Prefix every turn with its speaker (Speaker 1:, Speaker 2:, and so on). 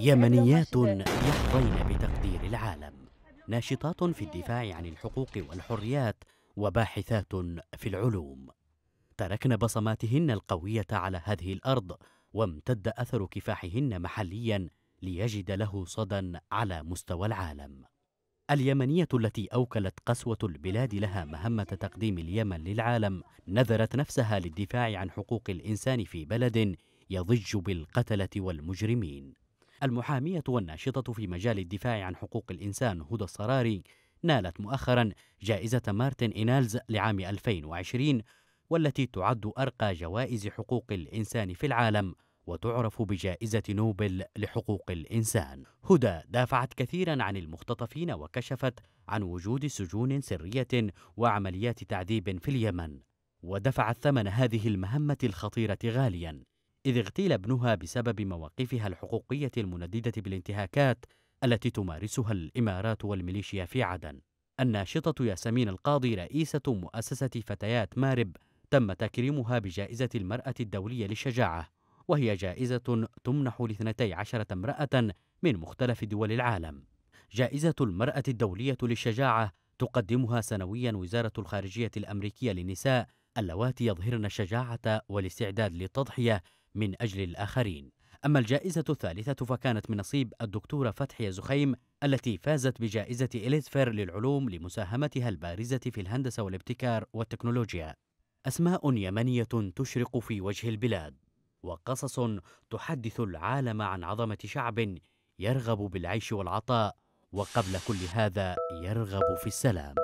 Speaker 1: يمنيات يحظين بتقدير العالم ناشطات في الدفاع عن الحقوق والحريات وباحثات في العلوم تركن بصماتهن القوية على هذه الأرض وامتد أثر كفاحهن محليا ليجد له صدى على مستوى العالم اليمنية التي أوكلت قسوة البلاد لها مهمة تقديم اليمن للعالم نذرت نفسها للدفاع عن حقوق الإنسان في بلد يضج بالقتلة والمجرمين المحامية والناشطة في مجال الدفاع عن حقوق الإنسان هدى الصراري نالت مؤخرا جائزة مارتن إنالز لعام 2020 والتي تعد أرقى جوائز حقوق الإنسان في العالم وتعرف بجائزة نوبل لحقوق الإنسان. هدى دافعت كثيرا عن المختطفين وكشفت عن وجود سجون سرية وعمليات تعذيب في اليمن، ودفعت ثمن هذه المهمة الخطيرة غاليا، إذ اغتيل ابنها بسبب مواقفها الحقوقية المنددة بالانتهاكات التي تمارسها الإمارات والميليشيا في عدن. الناشطة ياسمين القاضي رئيسة مؤسسة فتيات مارب تم تكريمها بجائزة المرأة الدولية للشجاعة، وهي جائزة تمنح لاثنتي عشرة امرأة من مختلف دول العالم. جائزة المرأة الدولية للشجاعة تقدمها سنويا وزارة الخارجية الأمريكية للنساء اللواتي يظهرن الشجاعة والاستعداد للتضحية من أجل الآخرين أما الجائزة الثالثة فكانت من نصيب الدكتورة فتحية زخيم التي فازت بجائزة إليزفير للعلوم لمساهمتها البارزة في الهندسة والابتكار والتكنولوجيا أسماء يمنية تشرق في وجه البلاد وقصص تحدث العالم عن عظمة شعب يرغب بالعيش والعطاء وقبل كل هذا يرغب في السلام